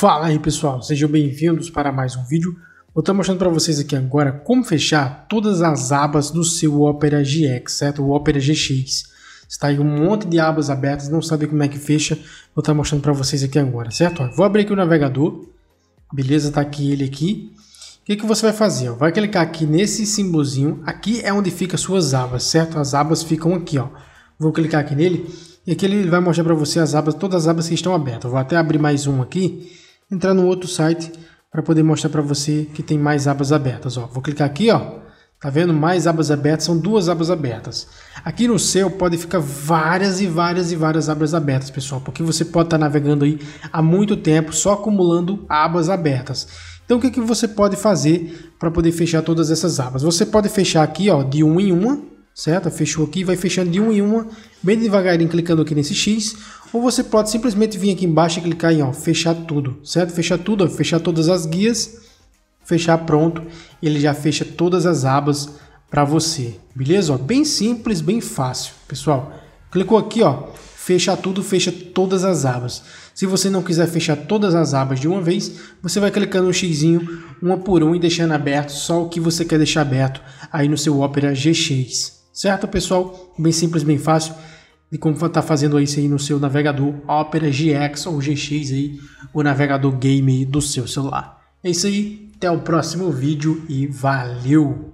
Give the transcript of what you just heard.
Fala aí pessoal, sejam bem-vindos para mais um vídeo. Vou estar mostrando para vocês aqui agora como fechar todas as abas do seu Opera GX, certo? O Opera GX. Está aí um monte de abas abertas, não sabe como é que fecha. Vou estar mostrando para vocês aqui agora, certo? Vou abrir aqui o navegador. Beleza, tá aqui ele aqui. O que, que você vai fazer? Vai clicar aqui nesse simbolozinho. Aqui é onde fica suas abas, certo? As abas ficam aqui, ó. Vou clicar aqui nele e aqui ele vai mostrar para você as abas, todas as abas que estão abertas. vou até abrir mais um aqui entrar no outro site para poder mostrar para você que tem mais abas abertas. Ó, vou clicar aqui, ó. Tá vendo? Mais abas abertas, são duas abas abertas. Aqui no seu pode ficar várias e várias e várias abas abertas, pessoal, porque você pode estar tá navegando aí há muito tempo só acumulando abas abertas. Então o que, que você pode fazer para poder fechar todas essas abas? Você pode fechar aqui, ó, de uma em uma, certo? Fechou aqui, vai fechando de uma em uma, bem devagarinho clicando aqui nesse X ou você pode simplesmente vir aqui embaixo e clicar em ó, fechar tudo, certo? Fechar tudo, ó, fechar todas as guias, fechar pronto, ele já fecha todas as abas para você, beleza? Ó, bem simples, bem fácil, pessoal. Clicou aqui, ó, fecha tudo, fecha todas as abas. Se você não quiser fechar todas as abas de uma vez, você vai clicando no xizinho uma por uma e deixando aberto só o que você quer deixar aberto aí no seu Opera gx Certo, pessoal? Bem simples, bem fácil de como tá fazendo isso aí no seu navegador Opera GX ou GX aí, o navegador game do seu celular. É isso aí, até o próximo vídeo e valeu!